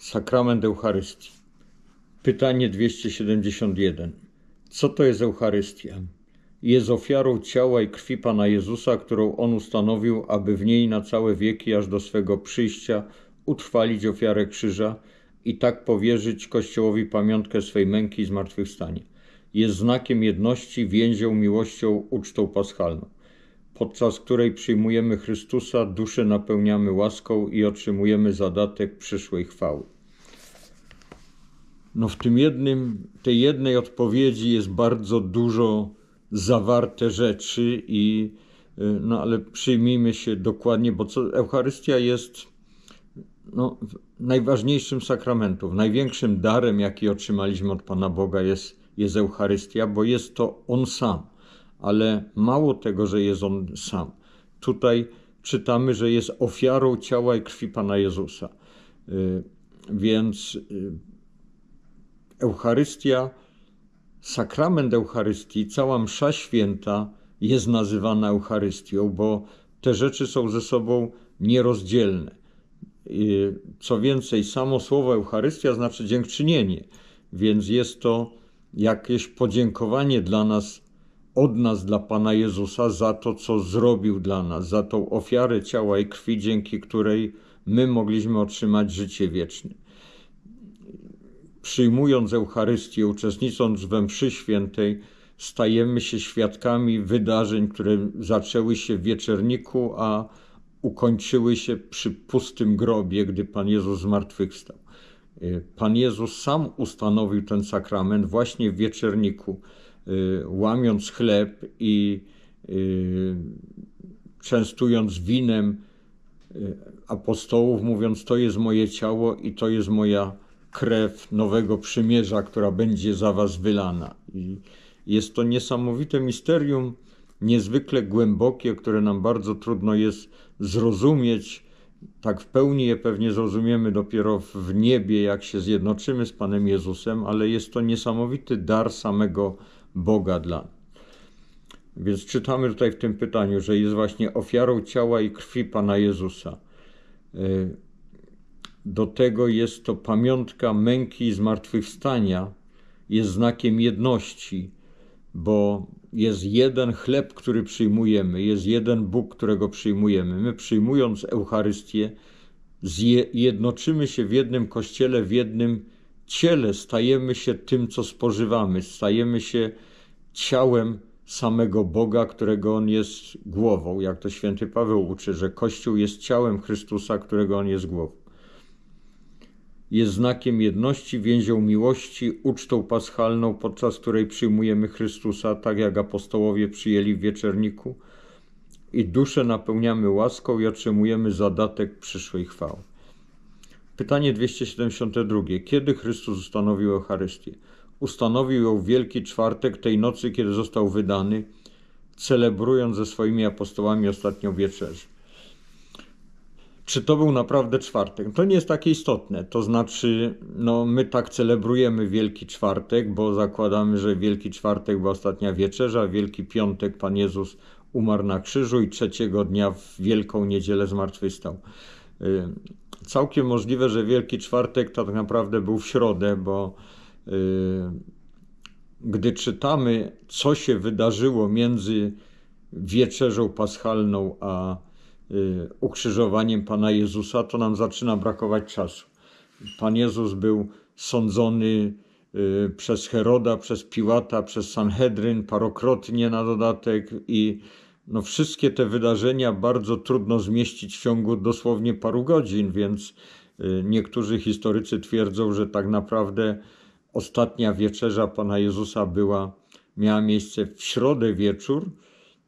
Sakrament Eucharystii. Pytanie 271. Co to jest Eucharystia? Jest ofiarą ciała i krwi Pana Jezusa, którą On ustanowił, aby w niej na całe wieki aż do swego przyjścia utrwalić ofiarę krzyża i tak powierzyć Kościołowi pamiątkę swej męki i zmartwychwstania. Jest znakiem jedności, więzią, miłością, ucztą paschalną podczas której przyjmujemy Chrystusa, duszę napełniamy łaską i otrzymujemy zadatek przyszłej chwały. No w tym jednym, tej jednej odpowiedzi jest bardzo dużo zawarte rzeczy i y, no ale przyjmijmy się dokładnie, bo co, Eucharystia jest no, najważniejszym sakramentem, największym darem, jaki otrzymaliśmy od Pana Boga jest, jest Eucharystia, bo jest to On sam ale mało tego, że jest on sam. Tutaj czytamy, że jest ofiarą ciała i krwi Pana Jezusa. Y, więc y, Eucharystia, sakrament Eucharystii, cała msza święta jest nazywana Eucharystią, bo te rzeczy są ze sobą nierozdzielne. Y, co więcej, samo słowo Eucharystia znaczy dziękczynienie, więc jest to jakieś podziękowanie dla nas od nas dla Pana Jezusa za to, co zrobił dla nas, za tą ofiarę ciała i krwi, dzięki której my mogliśmy otrzymać życie wieczne. Przyjmując Eucharystię, uczestnicząc we mszy świętej, stajemy się świadkami wydarzeń, które zaczęły się w wieczerniku, a ukończyły się przy pustym grobie, gdy Pan Jezus zmartwychwstał. Pan Jezus sam ustanowił ten sakrament właśnie w wieczerniku. Y, łamiąc chleb i y, częstując winem y, apostołów, mówiąc: To jest moje ciało i to jest moja krew nowego przymierza, która będzie za was wylana. I jest to niesamowite misterium, niezwykle głębokie, które nam bardzo trudno jest zrozumieć. Tak w pełni je pewnie zrozumiemy dopiero w niebie, jak się zjednoczymy z Panem Jezusem, ale jest to niesamowity dar samego Boga dla Więc czytamy tutaj w tym pytaniu, że jest właśnie ofiarą ciała i krwi Pana Jezusa. Y, do tego jest to pamiątka męki i zmartwychwstania, jest znakiem jedności, bo jest jeden chleb, który przyjmujemy, jest jeden Bóg, którego przyjmujemy. My przyjmując Eucharystię, jednoczymy się w jednym kościele, w jednym ciele stajemy się tym, co spożywamy, stajemy się ciałem samego Boga, którego On jest głową, jak to święty Paweł uczy, że Kościół jest ciałem Chrystusa, którego On jest głową. Jest znakiem jedności, więzią miłości, ucztą paschalną, podczas której przyjmujemy Chrystusa, tak jak apostołowie przyjęli w wieczerniku, i duszę napełniamy łaską i otrzymujemy zadatek przyszłej chwały. Pytanie 272. Kiedy Chrystus ustanowił Eucharystię? Ustanowił ją w Wielki Czwartek, tej nocy, kiedy został wydany, celebrując ze swoimi apostołami ostatnią wieczerzę. Czy to był naprawdę czwartek? To nie jest takie istotne. To znaczy, no, my tak celebrujemy Wielki Czwartek, bo zakładamy, że Wielki Czwartek była ostatnia wieczerza, Wielki Piątek Pan Jezus umarł na krzyżu i trzeciego dnia w Wielką Niedzielę zmartwychwstał. Y, całkiem możliwe, że Wielki Czwartek tak naprawdę był w środę, bo yy, gdy czytamy, co się wydarzyło między wieczerzą paschalną a yy, ukrzyżowaniem Pana Jezusa, to nam zaczyna brakować czasu. Pan Jezus był sądzony yy, przez Heroda, przez Piłata, przez Sanhedryn parokrotnie na dodatek i no wszystkie te wydarzenia bardzo trudno zmieścić w ciągu dosłownie paru godzin, więc y, niektórzy historycy twierdzą, że tak naprawdę ostatnia wieczerza Pana Jezusa była, miała miejsce w środę wieczór.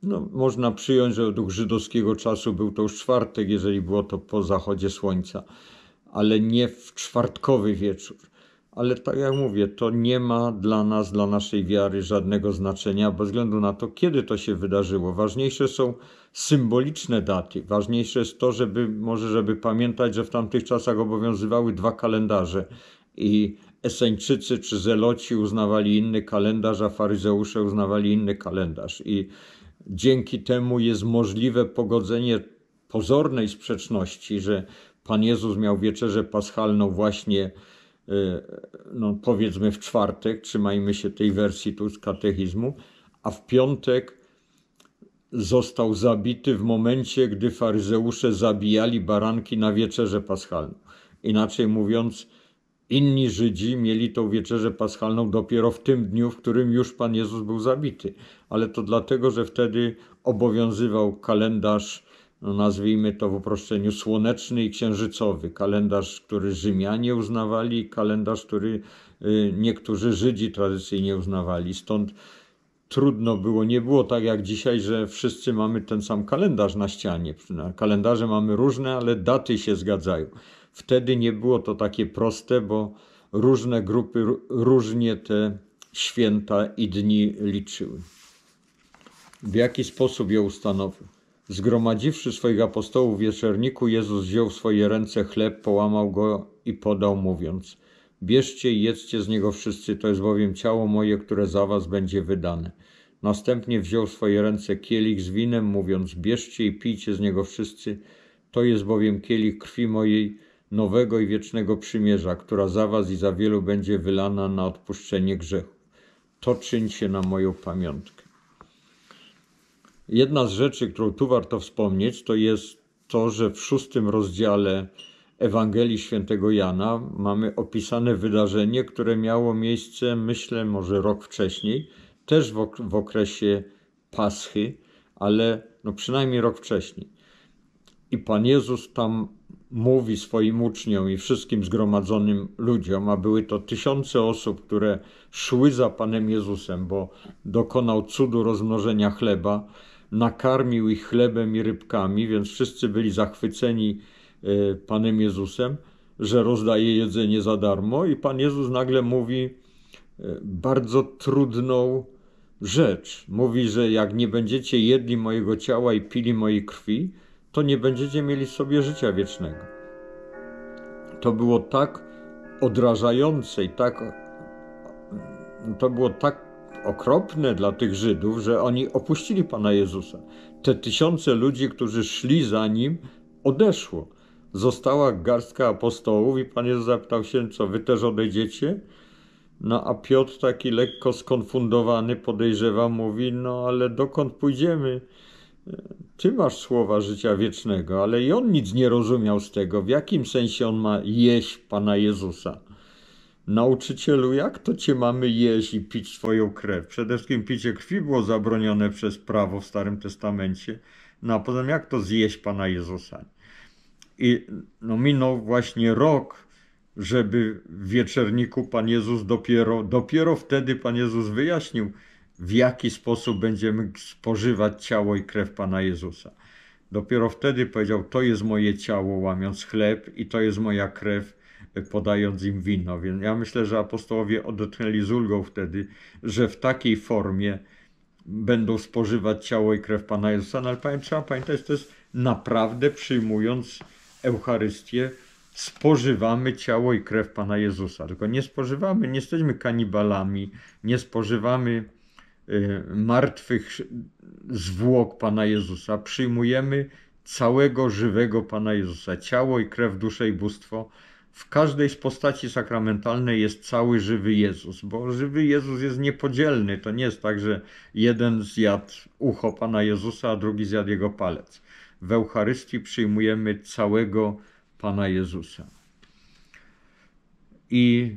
No, można przyjąć, że według żydowskiego czasu był to już czwartek, jeżeli było to po zachodzie słońca, ale nie w czwartkowy wieczór ale tak jak mówię, to nie ma dla nas, dla naszej wiary żadnego znaczenia bez względu na to, kiedy to się wydarzyło. Ważniejsze są symboliczne daty. Ważniejsze jest to, żeby może żeby pamiętać, że w tamtych czasach obowiązywały dwa kalendarze i Eseńczycy czy Zeloci uznawali inny kalendarz, a faryzeusze uznawali inny kalendarz i dzięki temu jest możliwe pogodzenie pozornej sprzeczności, że Pan Jezus miał wieczerzę paschalną właśnie Y, no powiedzmy w czwartek, trzymajmy się tej wersji tu z katechizmu, a w piątek został zabity w momencie, gdy faryzeusze zabijali baranki na wieczerzę paschalną. Inaczej mówiąc, inni Żydzi mieli tą wieczerzę paschalną dopiero w tym dniu, w którym już Pan Jezus był zabity. Ale to dlatego, że wtedy obowiązywał kalendarz no, nazwijmy to w uproszczeniu, słoneczny i księżycowy. Kalendarz, który Rzymianie uznawali, kalendarz, który y, niektórzy Żydzi tradycyjnie uznawali. Stąd trudno było, nie było tak jak dzisiaj, że wszyscy mamy ten sam kalendarz na ścianie. Kalendarze mamy różne, ale daty się zgadzają. Wtedy nie było to takie proste, bo różne grupy różnie te święta i dni liczyły. W jaki sposób je ustanowił? Zgromadziwszy swoich apostołów w wieczerniku, Jezus wziął w swoje ręce chleb, połamał go i podał, mówiąc: Bierzcie i jedzcie z niego wszyscy, to jest bowiem ciało moje, które za was będzie wydane. Następnie wziął w swoje ręce kielich z winem, mówiąc: Bierzcie i pijcie z niego wszyscy, to jest bowiem kielich krwi mojej, nowego i wiecznego przymierza, która za was i za wielu będzie wylana na odpuszczenie grzechu. To czyń się na moją pamiątkę. Jedna z rzeczy, którą tu warto wspomnieć, to jest to, że w szóstym rozdziale Ewangelii Świętego Jana mamy opisane wydarzenie, które miało miejsce, myślę, może rok wcześniej, też w, okresie Paschy, ale no przynajmniej rok wcześniej. I Pan Jezus tam mówi swoim uczniom i wszystkim zgromadzonym ludziom, a były to tysiące osób, które szły za Panem Jezusem, bo dokonał cudu rozmnożenia chleba nakarmił ich chlebem i rybkami, więc wszyscy byli zachwyceni e, Panem Jezusem, że rozdaje jedzenie za darmo i Pan Jezus nagle mówi e, bardzo trudną rzecz. Mówi, że jak nie będziecie jedli mojego ciała i pili mojej krwi, to nie będziecie mieli sobie życia wiecznego. To było tak odrażające i tak to było tak okropne dla tych Żydów, że oni opuścili Pana Jezusa. Te tysiące ludzi, którzy szli za Nim, odeszło. Została garstka apostołów i Pan Jezus zapytał się, co wy też odejdziecie? No a Piotr taki lekko skonfundowany podejrzewa mówi, no ale dokąd pójdziemy? Ty masz słowa życia wiecznego, ale i on nic nie rozumiał z tego, w jakim sensie on ma jeść Pana Jezusa. Nauczycielu, jak to cię mamy jeść i pić twoją krew? Przede wszystkim picie krwi było zabronione przez prawo w Starym Testamencie. No a potem jak to zjeść Pana Jezusa? I no, minął właśnie rok, żeby w wieczerniku Pan Jezus dopiero, dopiero wtedy Pan Jezus wyjaśnił, w jaki sposób będziemy spożywać ciało i krew Pana Jezusa. Dopiero wtedy powiedział, to jest moje ciało, łamiąc chleb i to jest moja krew, podając im wino. Więc ja myślę, że apostołowie odetchnęli z ulgą wtedy, że w takiej formie będą spożywać ciało i krew Pana Jezusa. No ale trzeba pamiętać, to jest naprawdę przyjmując Eucharystię, spożywamy ciało i krew Pana Jezusa. Tylko nie spożywamy, nie jesteśmy kanibalami, nie spożywamy y, martwych zwłok Pana Jezusa. Przyjmujemy całego żywego Pana Jezusa, ciało i krew, duszę i bóstwo w każdej z postaci sakramentalnej jest cały żywy Jezus, bo żywy Jezus jest niepodzielny. To nie jest tak, że jeden zjadł ucho Pana Jezusa, a drugi zjadł jego palec. W Eucharystii przyjmujemy całego Pana Jezusa. I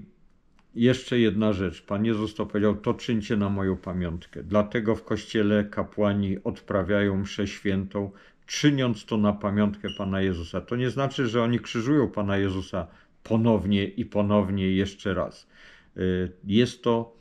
jeszcze jedna rzecz. Pan Jezus to powiedział: To czyńcie na moją pamiątkę. Dlatego w kościele kapłani odprawiają mszę świętą, czyniąc to na pamiątkę Pana Jezusa. To nie znaczy, że oni krzyżują Pana Jezusa ponownie i ponownie jeszcze raz. Y, jest to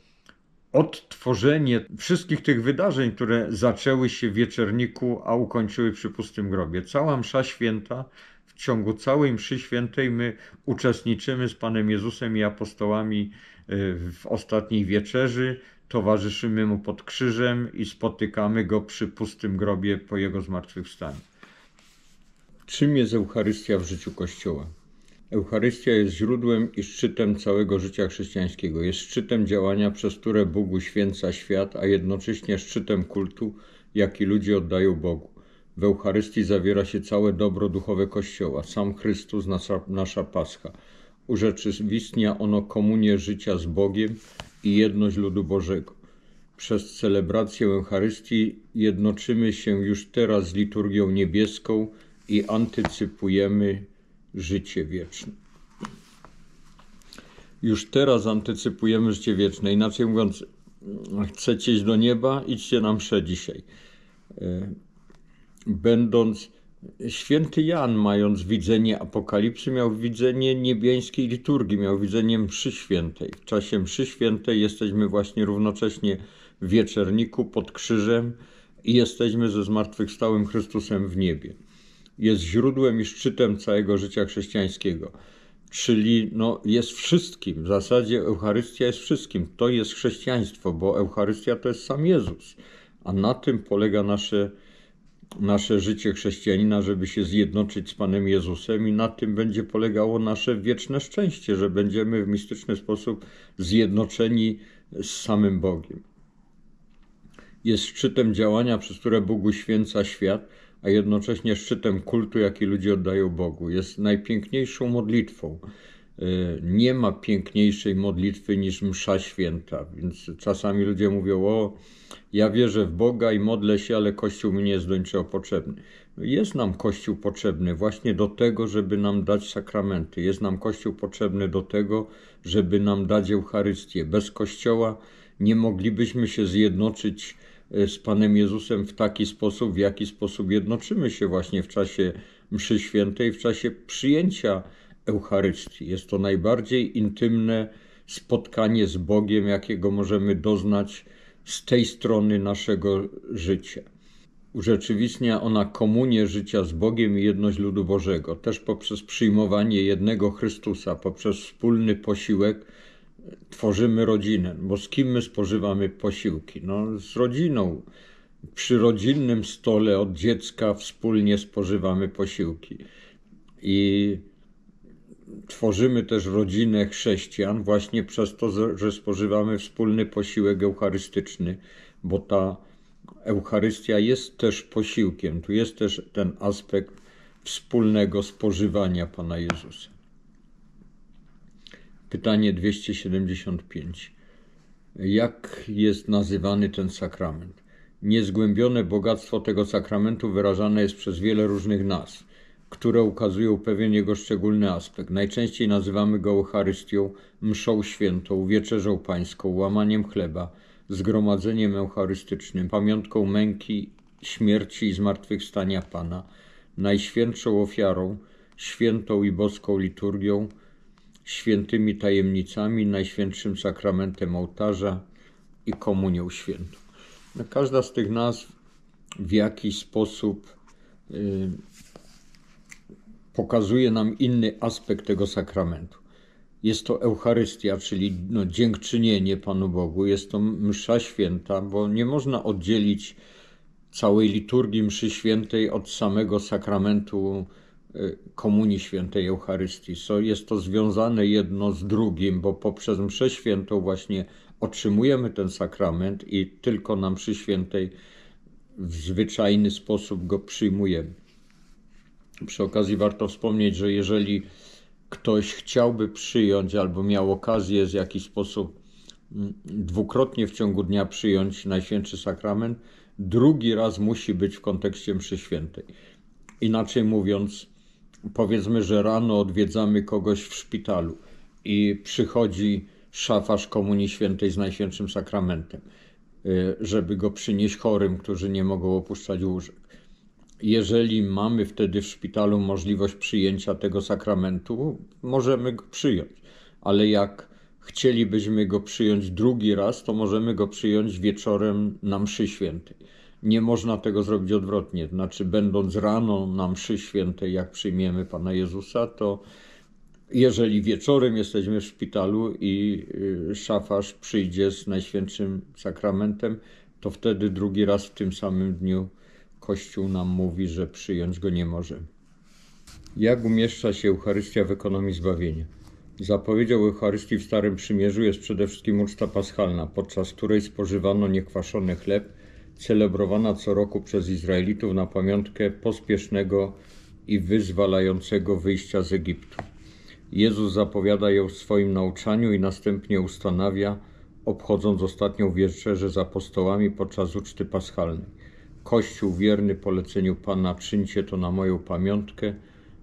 odtworzenie wszystkich tych wydarzeń, które zaczęły się w wieczorniku, a ukończyły przy pustym grobie. Cała msza święta, w ciągu całej mszy świętej my uczestniczymy z Panem Jezusem i apostołami y, w ostatniej wieczerzy, towarzyszymy Mu pod krzyżem i spotykamy Go przy pustym grobie po Jego zmartwychwstaniu. Czym jest Eucharystia w życiu Kościoła? Eucharystia jest źródłem i szczytem całego życia chrześcijańskiego. Jest szczytem działania, przez które Bóg uświęca świat, a jednocześnie szczytem kultu, jaki ludzie oddają Bogu. W Eucharystii zawiera się całe dobro duchowe Kościoła, sam Chrystus, nasza, nasza Pascha. Urzeczywistnia ono komunię życia z Bogiem i jedność ludu Bożego. Przez celebrację Eucharystii jednoczymy się już teraz z liturgią niebieską i antycypujemy życie wieczne. Już teraz antycypujemy życie wieczne. Inaczej mówiąc, chcecie iść do nieba, idźcie na msze dzisiaj. E, będąc święty Jan, mając widzenie apokalipsy, miał widzenie niebiańskiej liturgii, miał widzenie mszy świętej. W czasie mszy świętej jesteśmy właśnie równocześnie w wieczerniku pod krzyżem i jesteśmy ze zmartwychwstałym Chrystusem w niebie jest źródłem i szczytem całego życia chrześcijańskiego. Czyli no, jest wszystkim, w zasadzie Eucharystia jest wszystkim. To jest chrześcijaństwo, bo Eucharystia to jest sam Jezus. A na tym polega nasze, nasze życie chrześcijanina, żeby się zjednoczyć z Panem Jezusem, i na tym będzie polegało nasze wieczne szczęście, że będziemy w mistyczny sposób zjednoczeni z samym Bogiem. Jest szczytem działania, przez które Bóg uświęca świat a jednocześnie szczytem kultu, jaki ludzie oddają Bogu. Jest najpiękniejszą modlitwą. Y, nie ma piękniejszej modlitwy niż msza święta, więc czasami ludzie mówią: O, ja wierzę w Boga i modlę się, ale Kościół mi nie jest do niczego potrzebny. Jest nam Kościół potrzebny właśnie do tego, żeby nam dać sakramenty. Jest nam Kościół potrzebny do tego, żeby nam dać Eucharystię. Bez Kościoła nie moglibyśmy się zjednoczyć E, z Panem Jezusem w taki sposób, w jaki sposób jednoczymy się właśnie w czasie mszy świętej, w czasie przyjęcia Eucharystii. Jest to najbardziej intymne spotkanie z Bogiem, jakiego możemy doznać z tej strony naszego życia. Urzeczywistnia ona komunię życia z Bogiem i jedność ludu Bożego, też poprzez przyjmowanie jednego Chrystusa, poprzez wspólny posiłek tworzymy rodzinę, bo z kim my spożywamy posiłki? No, z rodziną. Przy rodzinnym stole od dziecka wspólnie spożywamy posiłki. I tworzymy też rodzinę chrześcijan właśnie przez to, że spożywamy wspólny posiłek eucharystyczny, bo ta Eucharystia jest też posiłkiem. Tu jest też ten aspekt wspólnego spożywania Pana Jezusa. Pytanie 275. Jak jest nazywany ten sakrament? Niezgłębione bogactwo tego sakramentu wyrażane jest przez wiele różnych nazw, które ukazują pewien jego szczególny aspekt. Najczęściej nazywamy go Eucharystią, mszą świętą, wieczerzą pańską, łamaniem chleba, zgromadzeniem eucharystycznym, pamiątką męki, śmierci i zmartwychwstania Pana, najświętszą ofiarą, świętą i boską liturgią, świętymi tajemnicami, najświętszym sakramentem ołtarza i komunią świętą. No, każda z tych nazw w jakiś sposób y, pokazuje nam inny aspekt tego sakramentu. Jest to Eucharystia, czyli no, dziękczynienie Panu Bogu, jest to Msza Święta, bo nie można oddzielić całej liturgii Mszy Świętej od samego sakramentu Komunii Świętej Eucharystii. So, jest to związane jedno z drugim, bo poprzez mszę świętą właśnie otrzymujemy ten sakrament i tylko na mszy świętej w zwyczajny sposób go przyjmujemy. Przy okazji warto wspomnieć, że jeżeli ktoś chciałby przyjąć albo miał okazję w jakiś sposób mm, dwukrotnie w ciągu dnia przyjąć Najświętszy Sakrament, drugi raz musi być w kontekście mszy świętej. Inaczej mówiąc, powiedzmy, że rano odwiedzamy kogoś w szpitalu i przychodzi szafarz Komunii Świętej z Najświętszym Sakramentem, y, żeby go przynieść chorym, którzy nie mogą opuszczać łóżek. Jeżeli mamy wtedy w szpitalu możliwość przyjęcia tego sakramentu, możemy go przyjąć, ale jak chcielibyśmy go przyjąć drugi raz, to możemy go przyjąć wieczorem na mszy świętej nie można tego zrobić odwrotnie. Znaczy, będąc rano na mszy świętej, jak przyjmiemy Pana Jezusa, to jeżeli wieczorem jesteśmy w szpitalu i y, szafarz przyjdzie z Najświętszym Sakramentem, to wtedy drugi raz w tym samym dniu Kościół nam mówi, że przyjąć go nie może. Jak umieszcza się Eucharystia w ekonomii zbawienia? Zapowiedzią Eucharystii w Starym Przymierzu jest przede wszystkim uczta paschalna, podczas której spożywano niekwaszony chleb – celebrowana co roku przez Izraelitów na pamiątkę pospiesznego i wyzwalającego wyjścia z Egiptu. Jezus zapowiada ją w swoim nauczaniu i następnie ustanawia, obchodząc ostatnią wieczerzę z apostołami podczas uczty paschalnej. Kościół wierny poleceniu Pana, czyńcie to na moją pamiątkę,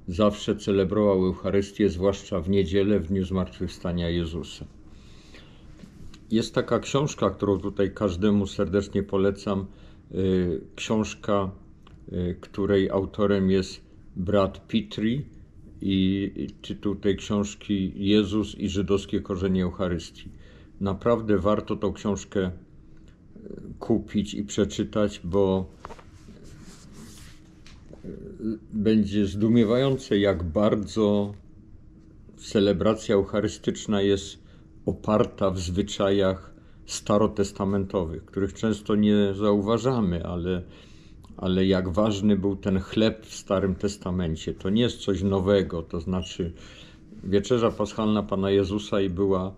zawsze celebrował Eucharystię, zwłaszcza w niedzielę, w dniu zmartwychwstania Jezusa. Jest taka książka, którą tutaj każdemu serdecznie polecam. Y, książka, y, której autorem jest brat Petri i tytuł tej książki Jezus i żydowskie korzenie Eucharystii. Naprawdę warto tą książkę y, kupić i przeczytać, bo będzie zdumiewające, jak bardzo celebracja eucharystyczna jest oparta w zwyczajach starotestamentowych, których często nie zauważamy, ale, ale jak ważny był ten chleb w Starym Testamencie. To nie jest coś nowego, to znaczy wieczerza paschalna Pana Jezusa i była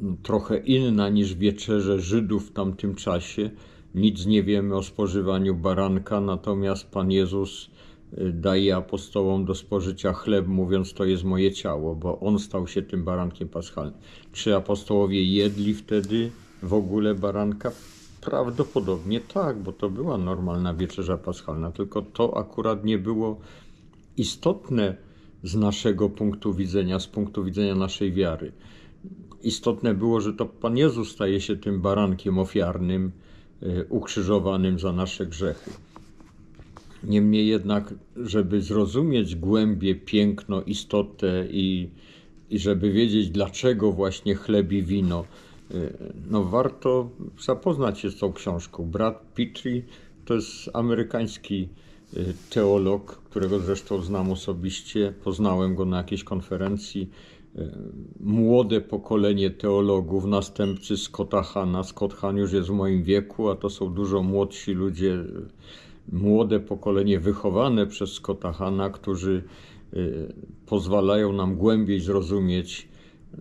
no, trochę inna niż wieczerze Żydów w tamtym czasie. Nic nie wiemy o spożywaniu baranka, natomiast Pan Jezus daje apostołom do spożycia chleb, mówiąc to jest moje ciało, bo on stał się tym barankiem paschalnym. Czy apostołowie jedli wtedy w ogóle baranka? Prawdopodobnie tak, bo to była normalna wieczerza paschalna, tylko to akurat nie było istotne z naszego punktu widzenia, z punktu widzenia naszej wiary. Istotne było, że to Pan Jezus staje się tym barankiem ofiarnym, e, ukrzyżowanym za nasze grzechy. Niemniej jednak, żeby zrozumieć głębie, piękno, istotę i, i żeby wiedzieć, dlaczego właśnie chleb i wino, y, no warto zapoznać się z tą książką. Brat Petrie to jest amerykański y, teolog, którego zresztą znam osobiście, poznałem go na jakiejś konferencji. Y, młode pokolenie teologów, następcy Scotta Hanna. Scott Han już jest w moim wieku, a to są dużo młodsi ludzie młode pokolenie wychowane przez Scotta Hanna, którzy y, pozwalają nam głębiej zrozumieć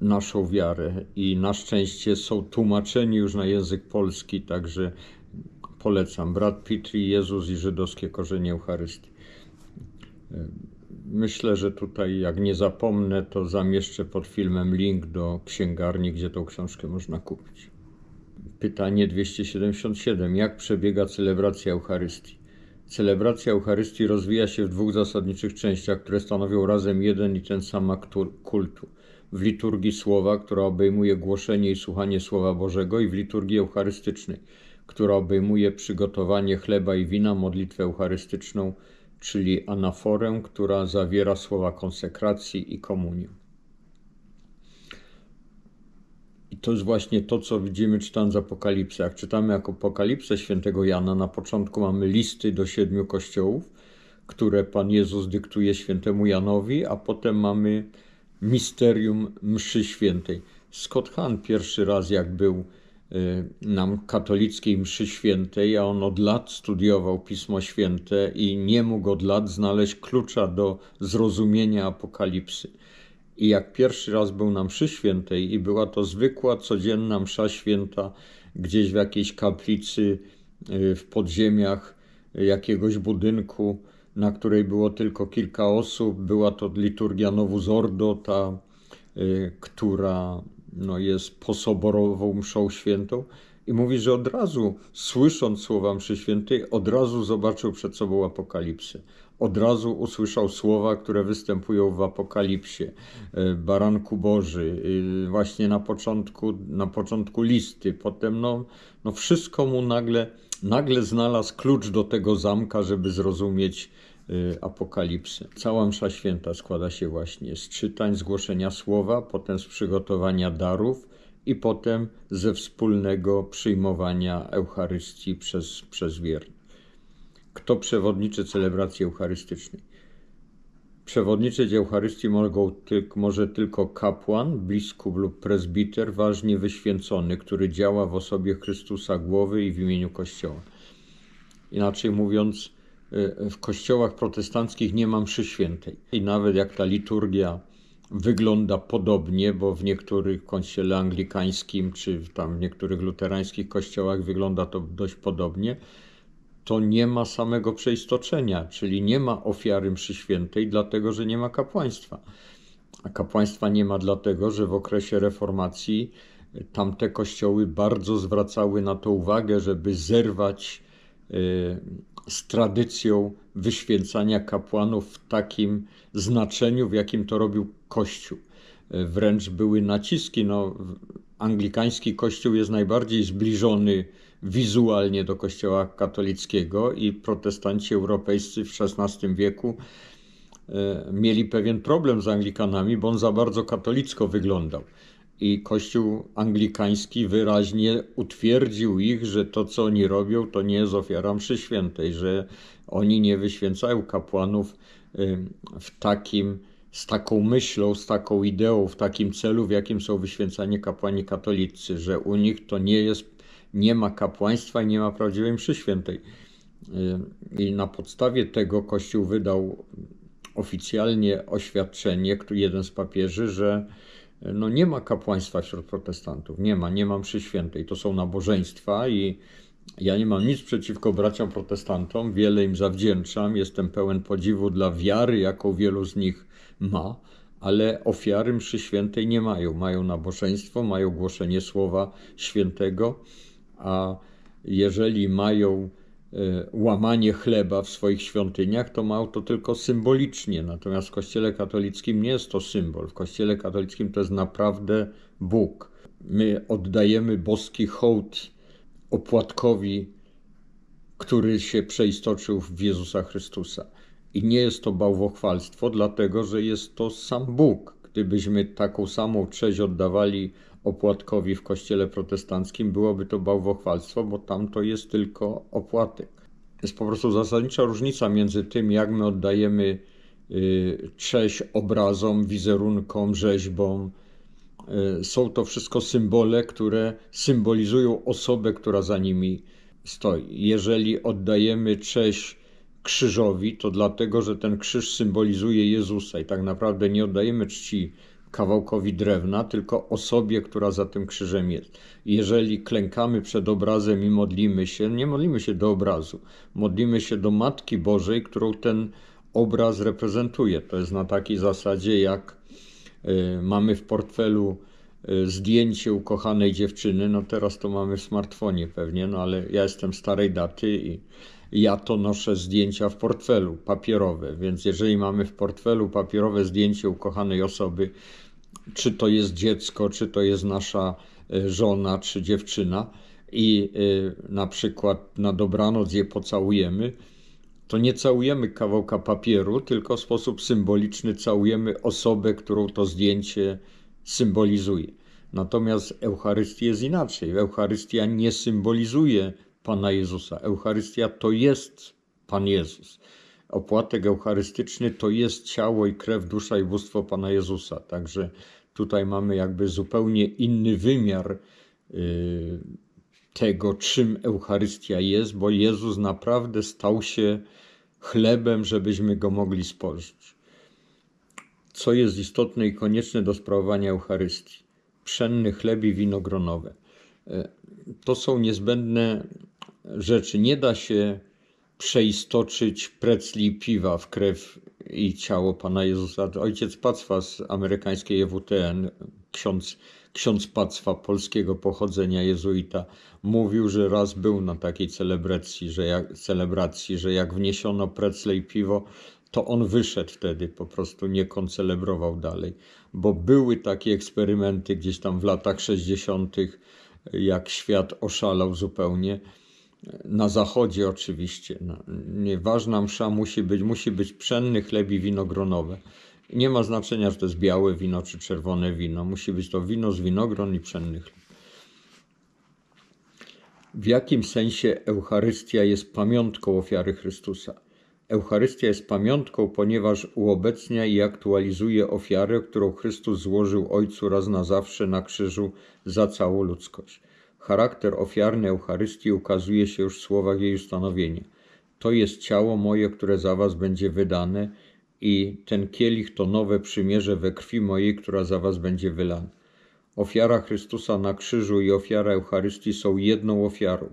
naszą wiarę i na szczęście są tłumaczeni już na język polski, także polecam. Brat Pitri, Jezus i żydowskie korzenie Eucharystii. Y, myślę, że tutaj jak nie zapomnę, to zamieszczę pod filmem link do księgarni, gdzie tą książkę można kupić. Pytanie 277. Jak przebiega celebracja Eucharystii? Celebracja Eucharystii rozwija się w dwóch zasadniczych częściach, które stanowią razem jeden i ten sam akt kultu. W liturgii słowa, która obejmuje głoszenie i słuchanie Słowa Bożego, i w liturgii eucharystycznej, która obejmuje przygotowanie chleba i wina, modlitwę eucharystyczną, czyli anaforę, która zawiera słowa konsekracji i komunium. I to jest właśnie to, co widzimy czytając Apokalipsę. Jak czytamy Apokalipsę świętego Jana, na początku mamy listy do siedmiu kościołów, które Pan Jezus dyktuje świętemu Janowi, a potem mamy misterium mszy świętej. Scott Hahn pierwszy raz jak był y, nam katolickiej mszy świętej, a on od lat studiował Pismo Święte i nie mógł od lat znaleźć klucza do zrozumienia Apokalipsy. I jak pierwszy raz był na mszy świętej i była to zwykła, codzienna msza święta gdzieś w jakiejś kaplicy y, w podziemiach jakiegoś budynku, na której było tylko kilka osób, była to liturgia Novus Ordo, ta, y, która no, jest posoborową mszą świętą. I mówi, że od razu, słysząc słowa mszy świętej, od razu zobaczył przed sobą apokalipsę od razu usłyszał słowa, które występują w Apokalipsie, e, Baranku Boży, e, właśnie na początku, na początku listy, potem no, no wszystko mu nagle, nagle znalazł klucz do tego zamka, żeby zrozumieć e, Apokalipsę. Cała msza święta składa się właśnie z czytań, zgłoszenia słowa, potem z przygotowania darów, i potem ze wspólnego przyjmowania Eucharystii przez, przez wiernych kto przewodniczy celebracji eucharystycznej. Przewodniczyć Eucharystii mogą może tylko kapłan, biskup lub prezbiter ważnie wyświęcony, który działa w osobie Chrystusa głowy i w imieniu Kościoła. Inaczej mówiąc, y, y, w kościołach protestanckich nie ma mszy świętej. I nawet jak ta liturgia wygląda podobnie, bo w niektórych kościele anglikańskim czy tam w niektórych luterańskich kościołach wygląda to dość podobnie, to nie ma samego przeistoczenia, czyli nie ma ofiary mszy świętej, dlatego że nie ma kapłaństwa. A kapłaństwa nie ma dlatego, że w okresie reformacji y, tamte kościoły bardzo zwracały na to uwagę, żeby zerwać y, z tradycją wyświęcania kapłanów w takim znaczeniu, w jakim to robił Kościół. Y, wręcz były naciski. No, anglikański Kościół jest najbardziej zbliżony wizualnie do kościoła katolickiego i protestanci europejscy w XVI wieku e, mieli pewien problem z Anglikanami, bo on za bardzo katolicko wyglądał. I Kościół anglikański wyraźnie utwierdził ich, że to, co oni robią, to nie jest ofiara mszy świętej, że oni nie wyświęcają kapłanów e, w takim, z taką myślą, z taką ideą, w takim celu, w jakim są wyświęcani kapłani katolicy, że u nich to nie jest nie ma kapłaństwa i nie ma prawdziwej mszy świętej. Y, I na podstawie tego Kościół wydał oficjalnie oświadczenie, jeden z papieży, że y, no nie ma kapłaństwa wśród protestantów, nie ma, nie ma mszy świętej, to są nabożeństwa i ja nie mam nic przeciwko braciom protestantom, wiele im zawdzięczam, jestem pełen podziwu dla wiary, jaką wielu z nich ma, ale ofiary mszy świętej nie mają, mają nabożeństwo, mają głoszenie słowa świętego, a jeżeli mają e, łamanie chleba w swoich świątyniach, to mają to tylko symbolicznie. Natomiast w Kościele katolickim nie jest to symbol. W Kościele katolickim to jest naprawdę Bóg. My oddajemy boski hołd opłatkowi, który się przeistoczył w Jezusa Chrystusa. I nie jest to bałwochwalstwo, dlatego że jest to sam Bóg. Gdybyśmy taką samą cześć oddawali opłatkowi w kościele protestanckim, byłoby to bałwochwalstwo, bo tam to jest tylko opłatek. Jest po prostu zasadnicza różnica między tym, jak my oddajemy y, cześć obrazom, wizerunkom, rzeźbom. Y, są to wszystko symbole, które symbolizują osobę, która za nimi stoi. Jeżeli oddajemy cześć krzyżowi, to dlatego, że ten krzyż symbolizuje Jezusa i tak naprawdę nie oddajemy czci kawałkowi drewna, tylko osobie, która za tym krzyżem jest. Jeżeli klękamy przed obrazem i modlimy się, nie modlimy się do obrazu, modlimy się do Matki Bożej, którą ten obraz reprezentuje. To jest na takiej zasadzie, jak y, mamy w portfelu y, zdjęcie ukochanej dziewczyny, no teraz to mamy w smartfonie pewnie, no ale ja jestem starej daty i ja to noszę zdjęcia w portfelu papierowe, więc jeżeli mamy w portfelu papierowe zdjęcie ukochanej osoby, czy to jest dziecko, czy to jest nasza e, żona, czy dziewczyna, i e, na przykład na dobranoc je pocałujemy, to nie całujemy kawałka papieru, tylko w sposób symboliczny całujemy osobę, którą to zdjęcie symbolizuje. Natomiast Eucharystia jest inaczej. Eucharystia nie symbolizuje Pana Jezusa. Eucharystia to jest Pan Jezus opłatek eucharystyczny to jest ciało i krew, dusza i bóstwo Pana Jezusa. Także tutaj mamy jakby zupełnie inny wymiar y, tego, czym Eucharystia jest, bo Jezus naprawdę stał się chlebem, żebyśmy go mogli spożyć. Co jest istotne i konieczne do sprawowania Eucharystii? Pszenny chleb i winogronowe. Y, to są niezbędne rzeczy. Nie da się przeistoczyć precli piwa w krew i ciało Pana Jezusa. Ojciec Pacwa z amerykańskiej EWTN, ksiądz, ksiądz Pacwa polskiego pochodzenia jezuita, mówił, że raz był na takiej celebracji, że jak, celebracji, że jak wniesiono precle i piwo, to on wyszedł wtedy, po prostu nie koncelebrował dalej, bo były takie eksperymenty gdzieś tam w latach 60., jak świat oszalał zupełnie na zachodzie oczywiście. No, ważna msza musi być, musi być pszenny chleb i winogronowe. Nie ma znaczenia, że to jest białe wino, czy czerwone wino. Musi być to wino z winogron i pszenny chleb. W jakim sensie Eucharystia jest pamiątką ofiary Chrystusa? Eucharystia jest pamiątką, ponieważ uobecnia i aktualizuje ofiarę, którą Chrystus złożył Ojcu raz na zawsze na krzyżu za całą ludzkość. Charakter ofiarny Eucharystii ukazuje się już w słowach jej ustanowienia. To jest ciało moje, które za was będzie wydane i ten kielich to nowe przymierze we krwi mojej, która za was będzie wylana. Ofiara Chrystusa na krzyżu i ofiara Eucharystii są jedną ofiarą.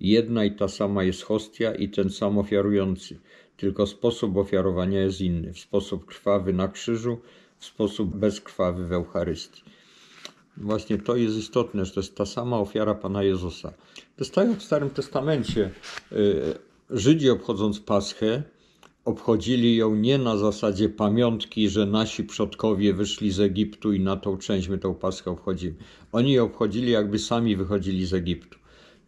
Jedna i ta sama jest hostia i ten sam ofiarujący, tylko sposób ofiarowania jest inny, w sposób krwawy na krzyżu, w sposób bezkrwawy w Eucharystii. Właśnie to jest istotne, że to jest ta sama ofiara Pana Jezusa. To jest tak jak w Starym Testamencie. Y, Żydzi obchodząc Paschę, obchodzili ją nie na zasadzie pamiątki, że nasi przodkowie wyszli z Egiptu i na tą część my tą Paschę obchodzimy. Oni ją obchodzili jakby sami wychodzili z Egiptu.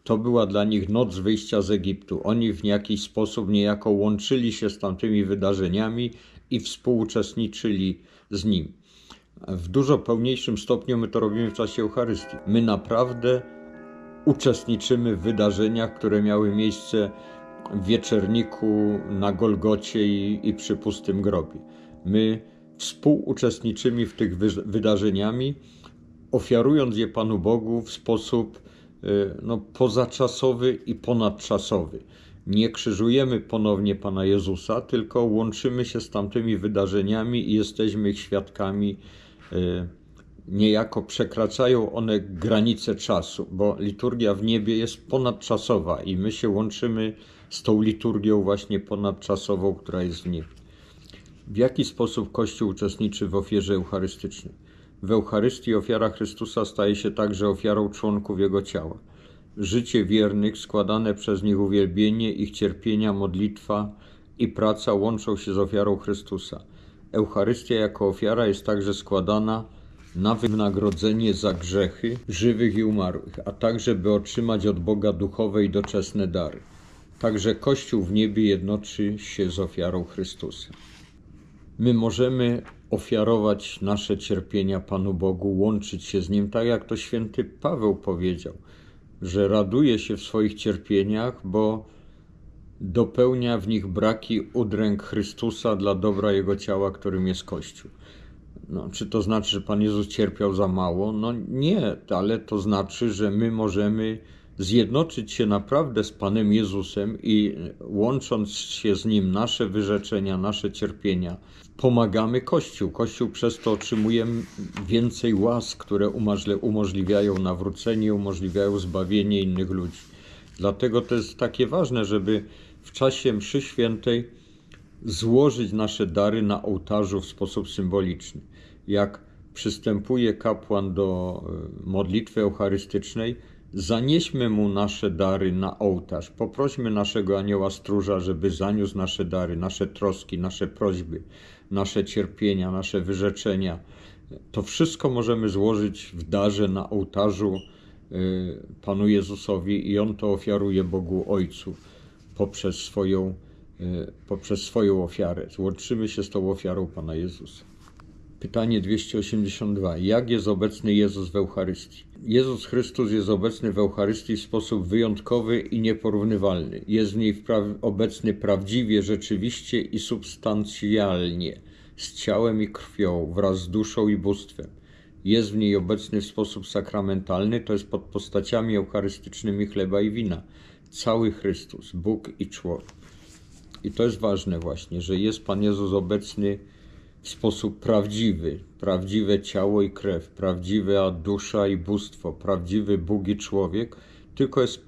To była dla nich noc wyjścia z Egiptu. Oni w jakiś sposób niejako łączyli się z tamtymi wydarzeniami i współuczestniczyli z nimi w dużo pełniejszym stopniu my to robimy w czasie Eucharystii. My naprawdę uczestniczymy w wydarzeniach, które miały miejsce w wieczorniku na Golgocie i, i przy pustym grobie. My współuczestniczymy w tych wy wydarzeniami, ofiarując je Panu Bogu w sposób y, no, pozaczasowy i ponadczasowy. Nie krzyżujemy ponownie Pana Jezusa, tylko łączymy się z tamtymi wydarzeniami i jesteśmy ich świadkami Y, niejako przekraczają one granice czasu, bo liturgia w niebie jest ponadczasowa i my się łączymy z tą liturgią właśnie ponadczasową, która jest w niebie. W jaki sposób Kościół uczestniczy w ofierze eucharystycznej? W Eucharystii ofiara Chrystusa staje się także ofiarą członków Jego ciała. Życie wiernych, składane przez nich uwielbienie, ich cierpienia, modlitwa i praca łączą się z ofiarą Chrystusa – Eucharystia jako ofiara jest także składana na wynagrodzenie za grzechy żywych i umarłych, a także by otrzymać od Boga duchowe i doczesne dary. Także Kościół w niebie jednoczy się z ofiarą Chrystusa. My możemy ofiarować nasze cierpienia Panu Bogu, łączyć się z Nim, tak jak to święty Paweł powiedział, że raduje się w swoich cierpieniach, bo dopełnia w nich braki udręk Chrystusa dla dobra Jego ciała, którym jest Kościół. No, czy to znaczy, że Pan Jezus cierpiał za mało? No nie, ale to znaczy, że my możemy zjednoczyć się naprawdę z Panem Jezusem i łącząc się z Nim nasze wyrzeczenia, nasze cierpienia, pomagamy Kościół. Kościół przez to otrzymuje więcej łas, które umożliwiają nawrócenie, umożliwiają zbawienie innych ludzi. Dlatego to jest takie ważne, żeby w czasie mszy świętej złożyć nasze dary na ołtarzu w sposób symboliczny. Jak przystępuje kapłan do e, modlitwy eucharystycznej, zanieśmy mu nasze dary na ołtarz. Poprośmy naszego anioła stróża, żeby zaniósł nasze dary, nasze troski, nasze prośby, nasze cierpienia, nasze wyrzeczenia. To wszystko możemy złożyć w darze na ołtarzu e, Panu Jezusowi i On to ofiaruje Bogu Ojcu poprzez swoją, e, poprzez swoją ofiarę. Łączymy się z tą ofiarą Pana Jezusa. Pytanie 282. Jak jest obecny Jezus w Eucharystii? Jezus Chrystus jest obecny w Eucharystii w sposób wyjątkowy i nieporównywalny. Jest w niej pra- obecny prawdziwie, rzeczywiście i substancjalnie, z ciałem i krwią, wraz z duszą i bóstwem. Jest w niej obecny w sposób sakramentalny, to jest pod postaciami eucharystycznymi chleba i wina cały Chrystus, Bóg i człowiek. I to jest ważne właśnie, że jest Pan Jezus obecny w sposób prawdziwy, prawdziwe ciało i krew, prawdziwa dusza i bóstwo, prawdziwy Bóg i człowiek, tylko jest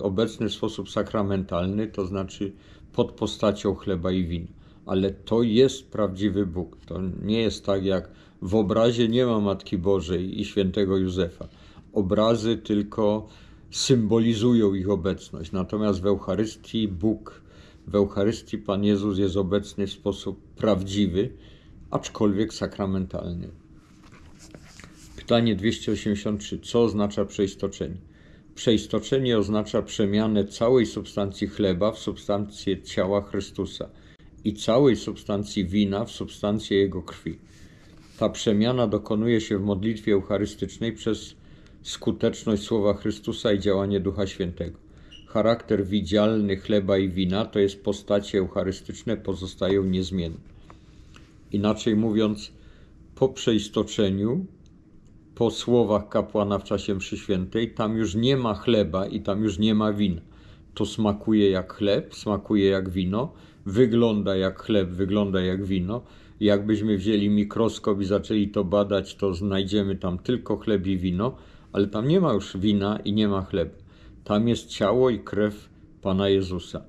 obecny w sposób sakramentalny, to znaczy pod postacią chleba i wina. Ale to jest prawdziwy Bóg. To nie jest tak jak w obrazie nie ma Matki Bożej i świętego Józefa. Obrazy tylko symbolizują ich obecność. Natomiast w Eucharystii Bóg, w Eucharystii Pan Jezus jest obecny w sposób prawdziwy, aczkolwiek sakramentalny. Pytanie 283. Co oznacza przeistoczenie? Przeistoczenie oznacza przemianę całej substancji chleba w substancję ciała Chrystusa i całej substancji wina w substancję Jego krwi. Ta przemiana dokonuje się w modlitwie eucharystycznej przez skuteczność słowa Chrystusa i działanie Ducha Świętego. Charakter widzialny chleba i wina, to jest postacie eucharystyczne, pozostają niezmienne. Inaczej mówiąc, po przeistoczeniu, po słowach kapłana w czasie mszy świętej, tam już nie ma chleba i tam już nie ma wina. To smakuje jak chleb, smakuje jak wino, wygląda jak chleb, wygląda jak wino. Jakbyśmy wzięli mikroskop i zaczęli to badać, to znajdziemy tam tylko chleb i wino, ale tam nie ma już wina i nie ma chleba. Tam jest ciało i krew Pana Jezusa. E,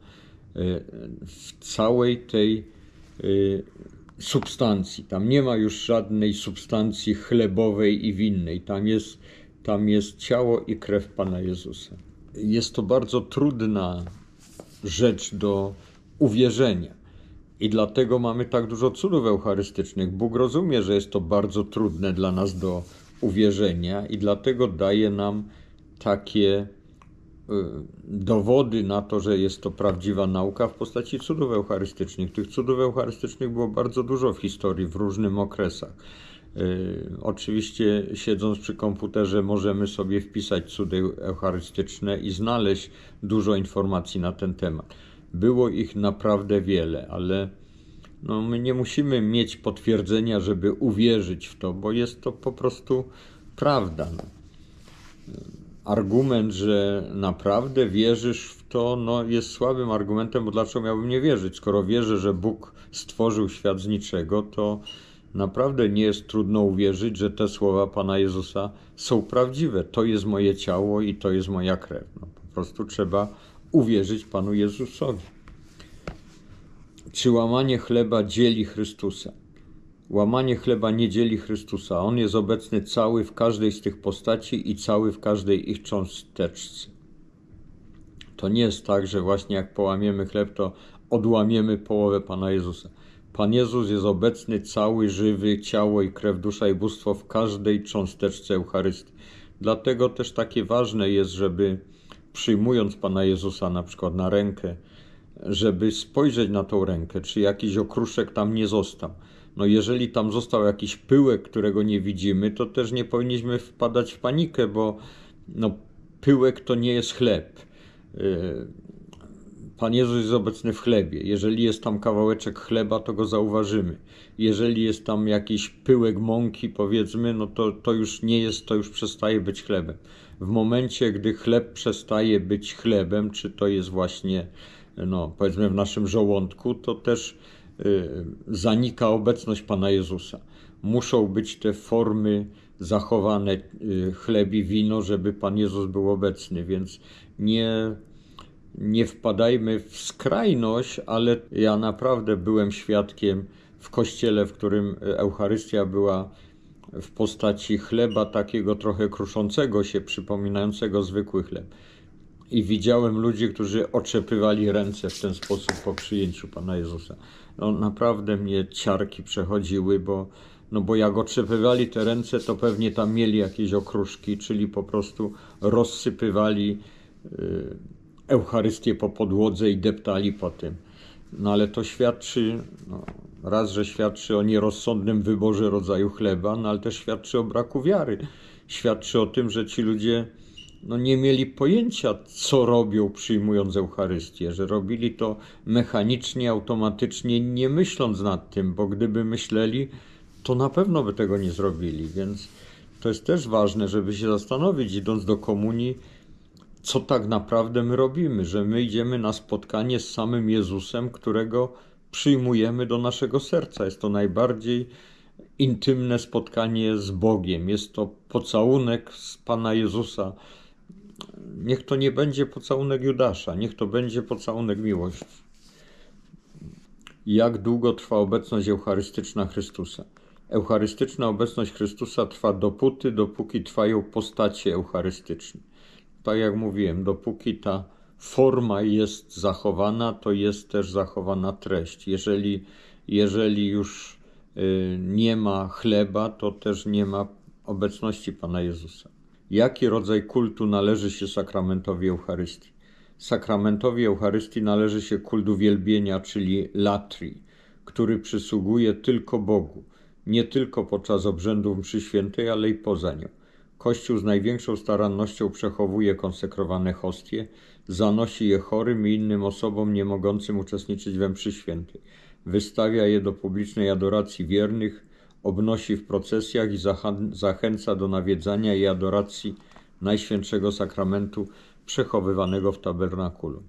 w całej tej e, substancji. Tam nie ma już żadnej substancji chlebowej i winnej. Tam jest, tam jest ciało i krew Pana Jezusa. Jest to bardzo trudna rzecz do uwierzenia. I dlatego mamy tak dużo cudów eucharystycznych. Bóg rozumie, że jest to bardzo trudne dla nas do uwierzenia i dlatego daje nam takie y, dowody na to, że jest to prawdziwa nauka w postaci cudów eucharystycznych. Tych cudów eucharystycznych było bardzo dużo w historii w różnych okresach. Y, oczywiście, siedząc przy komputerze, możemy sobie wpisać cudy eucharystyczne i znaleźć dużo informacji na ten temat. Było ich naprawdę wiele, ale no, my nie musimy mieć potwierdzenia, żeby uwierzyć w to, bo jest to po prostu prawda. Argument, że naprawdę wierzysz w to, no, jest słabym argumentem, bo dlaczego miałbym nie wierzyć? Skoro wierzę, że Bóg stworzył świat z niczego, to naprawdę nie jest trudno uwierzyć, że te słowa Pana Jezusa są prawdziwe. To jest moje ciało i to jest moja krew. No, po prostu trzeba uwierzyć Panu Jezusowi czy łamanie chleba dzieli Chrystusa? Łamanie chleba nie dzieli Chrystusa. On jest obecny cały w każdej z tych postaci i cały w każdej ich cząsteczce. To nie jest tak, że właśnie jak połamiemy chleb, to odłamiemy połowę Pana Jezusa. Pan Jezus jest obecny cały, żywy, ciało i krew, dusza i bóstwo w każdej cząsteczce Eucharystii. Dlatego też takie ważne jest, żeby przyjmując Pana Jezusa na przykład na rękę, żeby spojrzeć na tą rękę, czy jakiś okruszek tam nie został. No jeżeli tam został jakiś pyłek, którego nie widzimy, to też nie powinniśmy wpadać w panikę, bo no, pyłek to nie jest chleb. Y, Pan Jezus jest obecny w chlebie. Jeżeli jest tam kawałeczek chleba, to go zauważymy. Jeżeli jest tam jakiś pyłek mąki, powiedzmy, no to, to już nie jest, to już przestaje być chlebem. W momencie, gdy chleb przestaje być chlebem, czy to jest właśnie no, powiedzmy w naszym żołądku, to też y, zanika obecność Pana Jezusa. Muszą być te formy zachowane, y, chleb i wino, żeby Pan Jezus był obecny, więc nie, nie wpadajmy w skrajność, ale ja naprawdę byłem świadkiem w kościele, w którym Eucharystia była w postaci chleba takiego trochę kruszącego się, przypominającego zwykły chleb i widziałem ludzi, którzy oczepywali ręce w ten sposób po przyjęciu Pana Jezusa. No naprawdę mnie ciarki przechodziły, bo, no bo jak oczepywali te ręce, to pewnie tam mieli jakieś okruszki, czyli po prostu rozsypywali y, Eucharystię po podłodze i deptali po tym. No ale to świadczy, no, raz, że świadczy o nierozsądnym wyborze rodzaju chleba, no ale też świadczy o braku wiary. Świadczy o tym, że ci ludzie no nie mieli pojęcia, co robią przyjmując Eucharystię, że robili to mechanicznie, automatycznie, nie myśląc nad tym, bo gdyby myśleli, to na pewno by tego nie zrobili, więc to jest też ważne, żeby się zastanowić, idąc do komunii, co tak naprawdę my robimy, że my idziemy na spotkanie z samym Jezusem, którego przyjmujemy do naszego serca. Jest to najbardziej intymne spotkanie z Bogiem, jest to pocałunek z Pana Jezusa niech to nie będzie pocałunek Judasza, niech to będzie pocałunek miłości. Jak długo trwa obecność eucharystyczna Chrystusa? Eucharystyczna obecność Chrystusa trwa dopóty, dopóki trwają postacie eucharystyczne. Tak jak mówiłem, dopóki ta forma jest zachowana, to jest też zachowana treść. Jeżeli, jeżeli już y, nie ma chleba, to też nie ma obecności Pana Jezusa jaki rodzaj kultu należy się sakramentowi Eucharystii. Sakramentowi Eucharystii należy się kult uwielbienia, czyli latri, który przysługuje tylko Bogu, nie tylko podczas obrzędów mszy świętej, ale i poza nią. Kościół z największą starannością przechowuje konsekrowane hostie, zanosi je chorym i innym osobom nie mogącym uczestniczyć we mszy świętej, wystawia je do publicznej adoracji wiernych, obnosi w procesjach i zachęca do nawiedzania i adoracji Najświętszego Sakramentu przechowywanego w tabernakulu.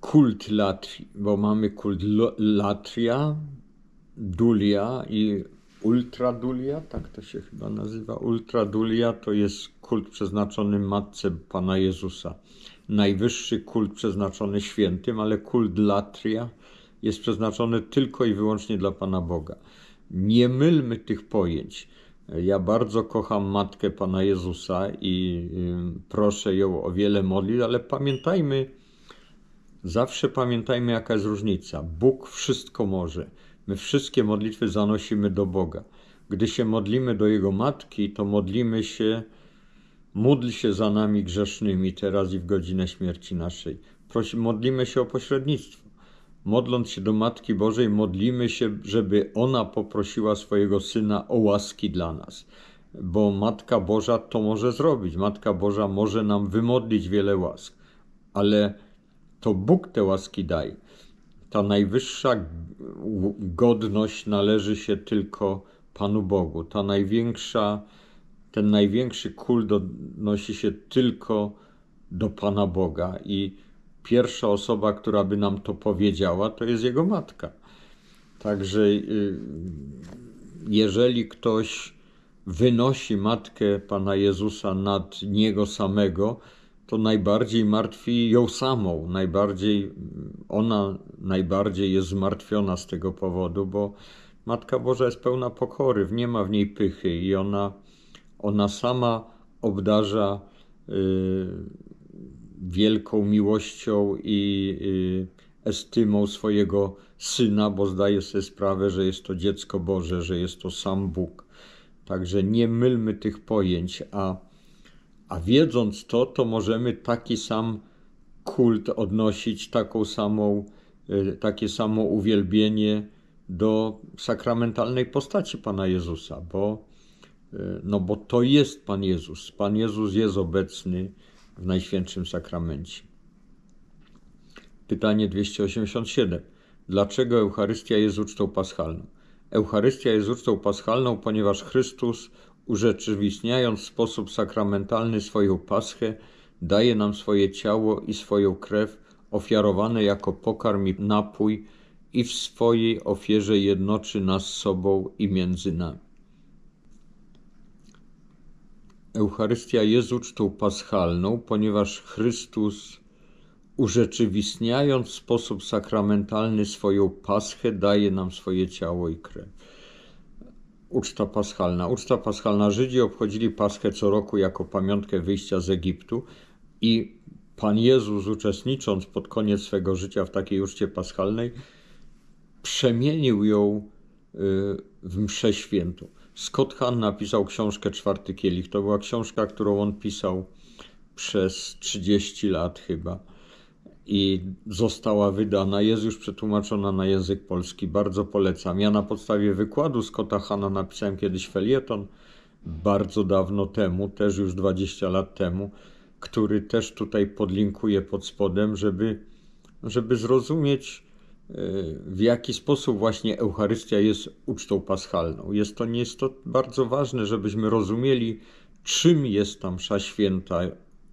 Kult latri, bo mamy kult latria, dulia i ultradulia, tak to się chyba nazywa. Ultradulia to jest kult przeznaczony Matce Pana Jezusa. Najwyższy kult przeznaczony świętym, ale kult latria – jest przeznaczone tylko i wyłącznie dla Pana Boga. Nie mylmy tych pojęć. Ja bardzo kocham Matkę Pana Jezusa i proszę ją o wiele modlić, ale pamiętajmy, zawsze pamiętajmy, jaka jest różnica. Bóg wszystko może. My wszystkie modlitwy zanosimy do Boga. Gdy się modlimy do Jego Matki, to modlimy się, módl się za nami grzesznymi teraz i w godzinę śmierci naszej. Prosi, modlimy się o pośrednictwo modląc się do Matki Bożej, modlimy się, żeby ona poprosiła swojego syna o łaski dla nas. Bo Matka Boża to może zrobić. Matka Boża może nam wymodlić wiele łask, ale to Bóg te łaski daje. Ta najwyższa godność należy się tylko Panu Bogu. Ta największa, ten największy kult odnosi się tylko do Pana Boga i pierwsza osoba, która by nam to powiedziała, to jest jego matka. Także y, jeżeli ktoś wynosi matkę Pana Jezusa nad niego samego, to najbardziej martwi ją samą, najbardziej ona najbardziej jest zmartwiona z tego powodu, bo Matka Boża jest pełna pokory, nie ma w niej pychy i ona, ona sama obdarza y, wielką miłością i estymą swojego syna, bo zdaje sobie sprawę, że jest to dziecko Boże, że jest to sam Bóg. Także nie mylmy tych pojęć, a, a wiedząc to, to możemy taki sam kult odnosić, taką samą, y, takie samo uwielbienie do sakramentalnej postaci Pana Jezusa, bo, y, no bo to jest Pan Jezus. Pan Jezus jest obecny w Najświętszym Sakramencie. Pytanie 287. Dlaczego Eucharystia jest ucztą paschalną? Eucharystia jest ucztą paschalną, ponieważ Chrystus, urzeczywistniając w sposób sakramentalny swoją paschę, daje nam swoje ciało i swoją krew ofiarowane jako pokarm i napój i w swojej ofierze jednoczy nas z sobą i między nami. Eucharystia jest ucztą paschalną, ponieważ Chrystus, urzeczywistniając w sposób sakramentalny swoją paschę, daje nam swoje ciało i krew. Uczta paschalna. Uczta paschalna. Żydzi obchodzili paschę co roku jako pamiątkę wyjścia z Egiptu i Pan Jezus, uczestnicząc pod koniec swego życia w takiej uczcie paschalnej, przemienił ją y, w mszę świętą. Scott Hahn napisał książkę Czwarty Kielich. To była książka, którą on pisał przez 30 lat chyba. I została wydana, jest już przetłumaczona na język polski. Bardzo polecam. Ja na podstawie wykładu Scotta Hanna napisałem kiedyś felieton bardzo dawno temu, też już 20 lat temu, który też tutaj podlinkuję pod spodem, żeby, żeby zrozumieć w jaki sposób właśnie Eucharystia jest ucztą paschalną. Jest to, jest to bardzo ważne, żebyśmy rozumieli, czym jest ta msza święta,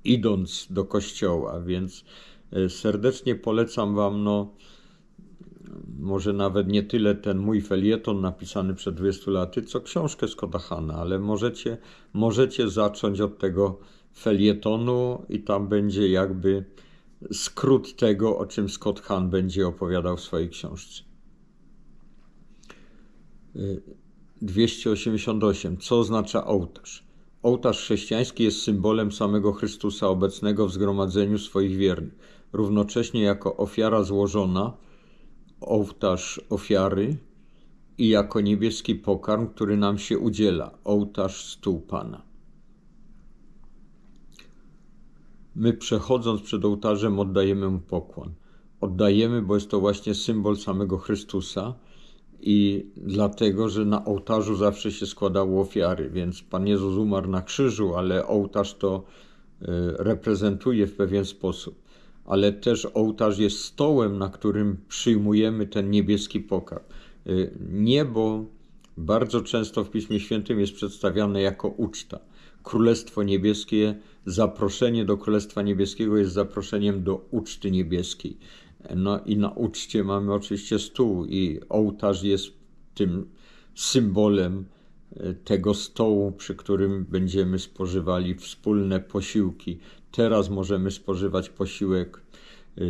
idąc do kościoła, więc e, serdecznie polecam Wam, no, może nawet nie tyle ten mój felieton napisany przed 20 laty, co książkę z Kodachana, ale możecie, możecie zacząć od tego felietonu i tam będzie jakby skrót tego, o czym Scott Hahn będzie opowiadał w swojej książce. 288. Y, Co oznacza ołtarz? Ołtarz chrześcijański jest symbolem samego Chrystusa obecnego w zgromadzeniu swoich wiernych. Równocześnie jako ofiara złożona, ołtarz ofiary i jako niebieski pokarm, który nam się udziela, ołtarz stół Pana. My przechodząc przed ołtarzem oddajemy mu pokłon. Oddajemy, bo jest to właśnie symbol samego Chrystusa i dlatego, że na ołtarzu zawsze się składało ofiary, więc Pan Jezus umarł na krzyżu, ale ołtarz to e, reprezentuje w pewien sposób. Ale też ołtarz jest stołem, na którym przyjmujemy ten niebieski pokarm. E, niebo bardzo często w Piśmie Świętym jest przedstawiane jako uczta. Królestwo Niebieskie, zaproszenie do Królestwa Niebieskiego jest zaproszeniem do uczty niebieskiej. No i na uczcie mamy oczywiście stół, i ołtarz jest tym symbolem e, tego stołu, przy którym będziemy spożywali wspólne posiłki. Teraz możemy spożywać posiłek e,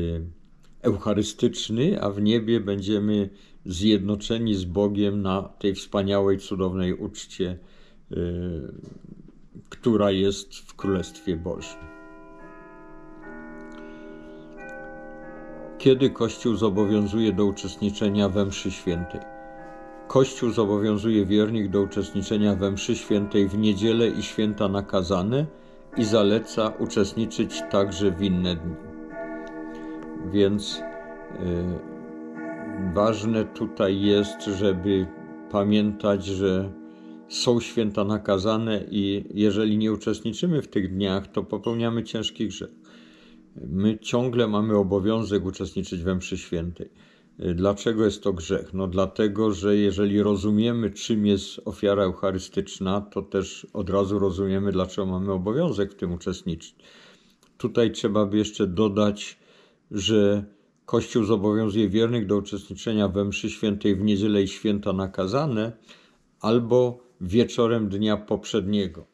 eucharystyczny, a w niebie będziemy zjednoczeni z Bogiem na tej wspaniałej, cudownej uczcie e, która jest w Królestwie Bożym. Kiedy Kościół zobowiązuje do uczestniczenia we mszy świętej? Kościół zobowiązuje wiernych do uczestniczenia we mszy świętej w niedzielę i święta nakazane i zaleca uczestniczyć także w inne dni. Więc yy, ważne tutaj jest, żeby pamiętać, że są święta nakazane i jeżeli nie uczestniczymy w tych dniach, to popełniamy ciężki grzech. My ciągle mamy obowiązek uczestniczyć we mszy świętej. Dlaczego jest to grzech? No dlatego, że jeżeli rozumiemy, czym jest ofiara eucharystyczna, to też od razu rozumiemy, dlaczego mamy obowiązek w tym uczestniczyć. Tutaj trzeba by jeszcze dodać, że Kościół zobowiązuje wiernych do uczestniczenia we mszy świętej w niedzielę i święta nakazane, albo wieczorem dnia poprzedniego.